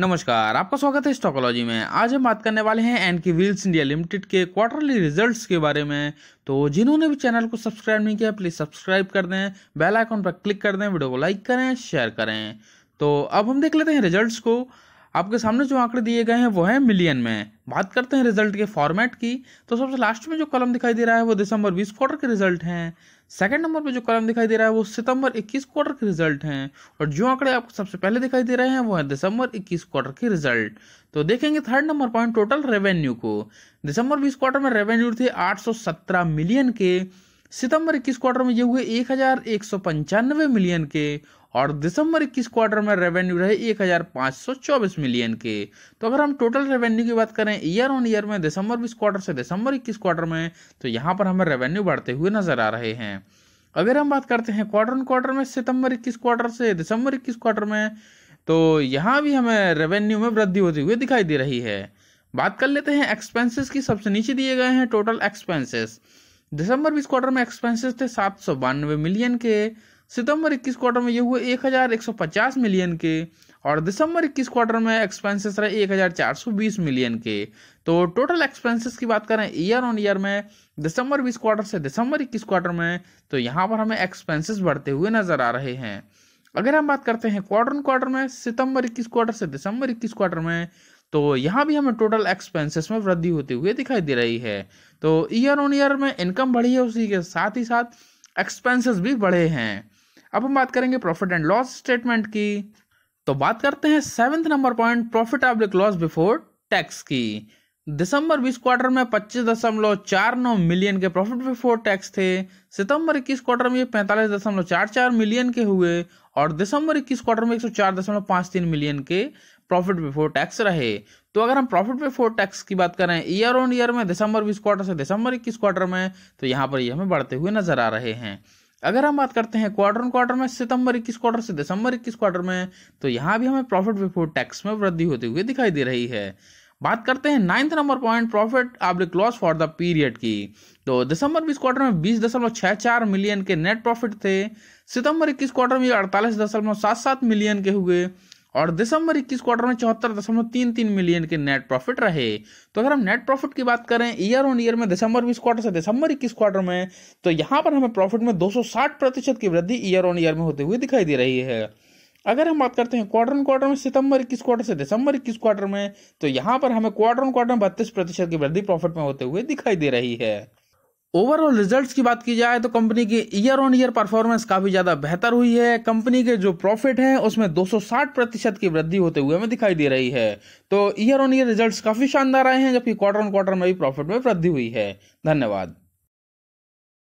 नमस्कार आपका स्वागत है स्टॉकोलॉजी में आज हम बात करने वाले हैं एन व्हील्स इंडिया लिमिटेड के क्वार्टरली रिजल्ट्स के बारे में तो जिन्होंने भी चैनल को सब्सक्राइब नहीं किया प्लीज़ सब्सक्राइब कर दें बेल आइकॉन पर क्लिक कर दें वीडियो को लाइक करें शेयर करें तो अब हम देख लेते हैं रिजल्ट्स को आपके सामने जो आंकड़े दिए गए हैं वो है मिलियन में बात करते हैं रिजल्ट के फॉर्मेट की तो सबसे लास्ट में जो कलम दिखाई दे रहा है वो दिसंबर बीस क्वार्टर के रिजल्ट हैं सेकंड नंबर पे जो कॉलम दिखाई दे रहा है वो सितंबर 21 क्वार्टर के रिजल्ट हैं और जो आंकड़े आपको सबसे पहले दिखाई दे रहे हैं वो है दिसंबर 21 क्वार्टर के रिजल्ट तो देखेंगे third number point total revenue को दिसंबर 20 क्वार्टर में रेवेन्यू थे 817 मिलियन के सितंबर इक्कीस क्वार्टर में ये हुए एक हजार एक सौ पंचानवे मिलियन के और दिसंबर इक्कीस क्वार्टर में रेवेन्यू रहे एक हजार पांच सौ चौबीस मिलियन के तो अगर हम टोटल रेवेन्यू की बात करें ईयर ऑन ईयर में दिसंबर बीस क्वार्टर से दिसंबर इक्कीस क्वार्टर में तो यहाँ पर हमें रेवेन्यू बढ़ते हुए नजर आ रहे हैं अगर हम बात करते हैं क्वार्टर ऑन क्वार्टर में सितंबर इक्कीस क्वार्टर से दिसंबर इक्कीस क्वार्टर में तो यहाँ भी हमें रेवेन्यू में वृद्धि होती हुई दिखाई दे रही है बात कर लेते हैं एक्सपेंसेस की सबसे नीचे दिए गए हैं टोटल एक्सपेंसेस दिसंबर बीस क्वार्टर में एक्सपेंसेस थे सात सौ बानवे मिलियन के सितंबर इक्कीस क्वार्टर में ये हुए एक हज़ार एक सौ पचास मिलियन के और दिसंबर इक्कीस क्वार्टर में एक्सपेंसेस रहे एक हज़ार चार सौ बीस मिलियन के तो टोटल एक्सपेंसेस की बात करें ईयर ऑन ईयर में दिसंबर बीस क्वार्टर से दिसंबर इक्कीस क्वार्टर में तो यहाँ पर हमें एक्सपेंसेस बढ़ते हुए नज़र आ रहे हैं अगर हम बात करते हैं क्वार्टर ऑन क्वार्टर में सितंबर इक्कीस क्वार्टर से दिसंबर इक्कीस क्वार्टर में तो यहाँ भी हमें टोटल एक्सपेंसेस में वृद्धि होती हुई दिखाई दे रही है तो ईयर ऑन ईयर में इनकम बढ़ी है उसी के साथ ही साथ एक्सपेंसेस भी बढ़े हैं अब हम बात करेंगे प्रॉफिट एंड लॉस स्टेटमेंट की तो बात करते हैं seventh number point profit of loss before tax की दिसंबर बीस क्वार्टर में पच्चीस दशमलव चार नौ मिलियन के प्रॉफिट बिफोर टैक्स थे सितंबर इक्कीस क्वार्टर में ये पैंतालीस दशमलव चार चार मिलियन के हुए और दिसंबर इक्कीस क्वार्टर में एक सौ चार दशमलव पाँच तीन मिलियन के प्रॉफिट बिफोर टैक्स रहे तो अगर हम प्रॉफिट बिफोर टैक्स की बात करें ईयर ऑन ईयर में दिसंबर बीस क्वार्टर से दिसंबर इक्कीस क्वार्टर में तो यहाँ पर ये हमें बढ़ते हुए नजर आ रहे हैं अगर हम बात करते हैं क्वार्टर ऑन क्वार्टर में सितंबर इक्कीस क्वार्टर से दिसंबर इक्कीस क्वार्टर में तो यहाँ भी हमें प्रॉफिट बिफोर टैक्स में वृद्धि होती हुई दिखाई दे रही है बात करते हैं नाइन्थ नंबर पॉइंट प्रॉफिट आब्लिक लॉस फॉर द पीरियड की तो दिसंबर बीस क्वार्टर में बीस दशमलव छः चार मिलियन के नेट प्रॉफिट थे सितंबर इक्कीस क्वार्टर में अड़तालीस दशमलव सात सात मिलियन के हुए और दिसंबर इक्कीस क्वार्टर में चौहत्तर दशमलव तीन तीन मिलियन के नेट प्रॉफिट रहे तो अगर हम नेट प्रॉफिट की बात करें ईयर ऑन ईयर में दिसंबर बीस क्वार्टर से दिसंबर इक्कीस क्वार्टर में तो यहाँ पर हमें प्रॉफिट में दो प्रतिशत की वृद्धि ईयर ऑन ईयर में होते हुए दिखाई दे रही है अगर हम बात करते हैं क्वार्टर ऑन क्वार्टर में सितंबर इक्कीस क्वार्टर से दिसंबर इक्कीस क्वार्टर में तो यहाँ पर हमें क्वार्टर ऑन क्वार्टर में बत्तीस प्रतिशत की वृद्धि प्रॉफिट में होते हुए दिखाई दे रही है ओवरऑल रिजल्ट्स की बात की जाए तो कंपनी की ईयर ऑन ईयर परफॉर्मेंस काफ़ी ज़्यादा बेहतर हुई है कंपनी के जो प्रॉफिट है उसमें 260 प्रतिशत की वृद्धि होते हुए हमें दिखाई दे रही है तो ईयर ऑन ईयर रिजल्ट्स काफ़ी शानदार आए हैं जबकि क्वार्टर ऑन क्वार्टर में भी प्रॉफिट में वृद्धि हुई है धन्यवाद